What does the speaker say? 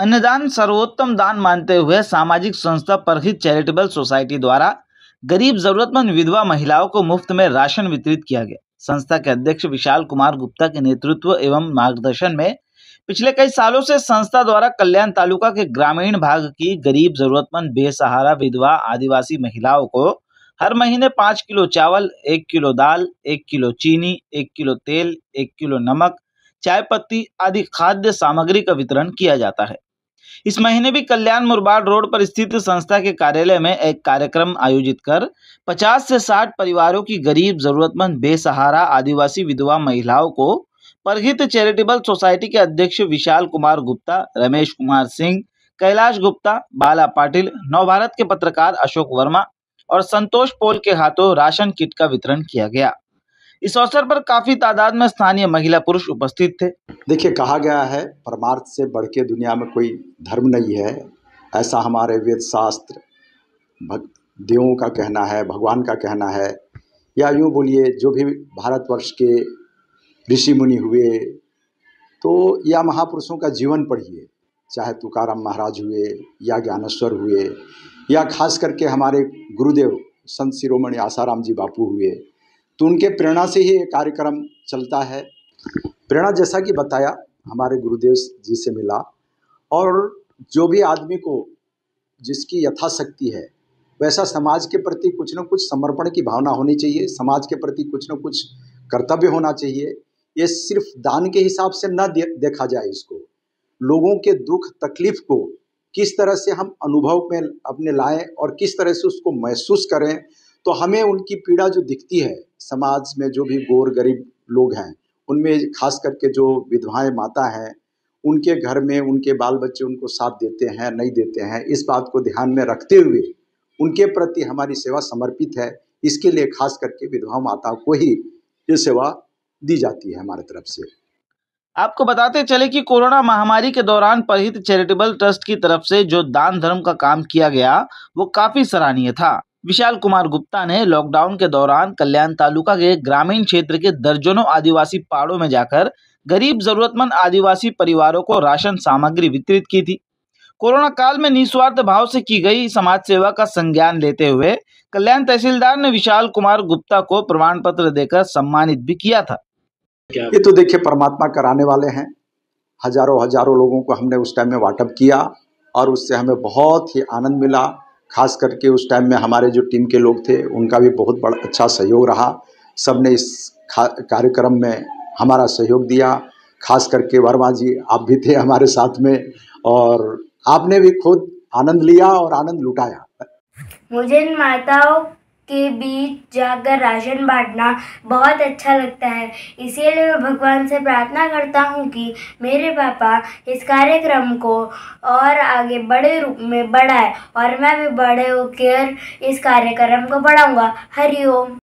अन्नदान सर्वोत्तम दान मानते हुए सामाजिक संस्था परहित चैरिटेबल सोसाइटी द्वारा गरीब जरूरतमंद विधवा महिलाओं को मुफ्त में राशन वितरित किया गया संस्था के अध्यक्ष विशाल कुमार गुप्ता के नेतृत्व एवं मार्गदर्शन में पिछले कई सालों से संस्था द्वारा कल्याण तालुका के ग्रामीण भाग की गरीब जरूरतमंद बेसहारा विधवा आदिवासी महिलाओं को हर महीने पांच किलो चावल एक किलो दाल एक किलो चीनी एक किलो तेल एक किलो नमक चाय पत्ती आदि खाद्य सामग्री का वितरण किया जाता है इस महीने भी कल्याण मुरबाड रोड पर स्थित संस्था के कार्यालय में एक कार्यक्रम आयोजित कर 50 से 60 परिवारों की गरीब जरूरतमंद बेसहारा आदिवासी विधवा महिलाओं को परहित चैरिटेबल सोसाइटी के अध्यक्ष विशाल कुमार गुप्ता रमेश कुमार सिंह कैलाश गुप्ता बाला पाटिल नवभारत के पत्रकार अशोक वर्मा और संतोष पोल के हाथों राशन किट का वितरण किया गया इस अवसर पर काफी तादाद में स्थानीय महिला पुरुष उपस्थित थे देखिए कहा गया है परमार्थ से बढ़ के दुनिया में कोई धर्म नहीं है ऐसा हमारे वेद शास्त्र भक्त देवों का कहना है भगवान का कहना है या यूँ बोलिए जो भी भारतवर्ष के ऋषि मुनि हुए तो या महापुरुषों का जीवन पढ़िए चाहे तुकाराम महाराज हुए या ज्ञानेश्वर हुए या खास करके हमारे गुरुदेव संत शिरोमणि आसाराम जी बापू हुए तो उनके प्रेरणा से ही ये कार्यक्रम चलता है प्रेरणा जैसा कि बताया हमारे गुरुदेव जी से मिला और जो भी आदमी को जिसकी यथाशक्ति है वैसा समाज के प्रति कुछ न कुछ समर्पण की भावना होनी चाहिए समाज के प्रति कुछ न कुछ कर्तव्य होना चाहिए ये सिर्फ दान के हिसाब से न देखा जाए इसको लोगों के दुख तकलीफ को किस तरह से हम अनुभव में अपने लाएं और किस तरह से उसको महसूस करें तो हमें उनकी पीड़ा जो दिखती है समाज में जो भी गोर गरीब लोग हैं उनमें खास करके जो विधवाएं माता हैं उनके घर में उनके बाल बच्चे उनको साथ देते हैं नहीं देते हैं इस बात को ध्यान में रखते हुए उनके प्रति हमारी सेवा समर्पित है इसके लिए खास करके विधवा माताओं को ही ये सेवा दी जाती है हमारे तरफ से आपको बताते चले कि कोरोना महामारी के दौरान परहित चैरिटेबल ट्रस्ट की तरफ से जो दान धर्म का काम किया गया वो काफी सराहनीय था विशाल कुमार गुप्ता ने लॉकडाउन के दौरान कल्याण तालुका के ग्रामीण क्षेत्र के दर्जनों आदिवासी पहाड़ों में जाकर गरीब जरूरतमंद आदिवासी परिवारों को राशन सामग्री वितरित की थी कोरोना काल में निस्वार्थ भाव से की गई समाज सेवा का संज्ञान लेते हुए कल्याण तहसीलदार ने विशाल कुमार गुप्ता को प्रमाण पत्र देकर सम्मानित भी किया था ये तो देखिए परमात्मा कराने वाले हैं हजारों हजारों लोगों को हमने उस टाइम में वाटअप किया और उससे हमें बहुत ही आनंद मिला खास करके उस टाइम में हमारे जो टीम के लोग थे उनका भी बहुत बड़ा अच्छा सहयोग रहा सब ने इस कार्यक्रम में हमारा सहयोग दिया खास करके वर्मा जी आप भी थे हमारे साथ में और आपने भी खुद आनंद लिया और आनंद लुटाया मुझे माताओं के बीच जाकर राशन बांटना बहुत अच्छा लगता है इसीलिए मैं भगवान से प्रार्थना करता हूँ कि मेरे पापा इस कार्यक्रम को और आगे बड़े रूप में बढ़ाए और मैं भी बड़े होकर इस कार्यक्रम को बढ़ाऊँगा हरिओम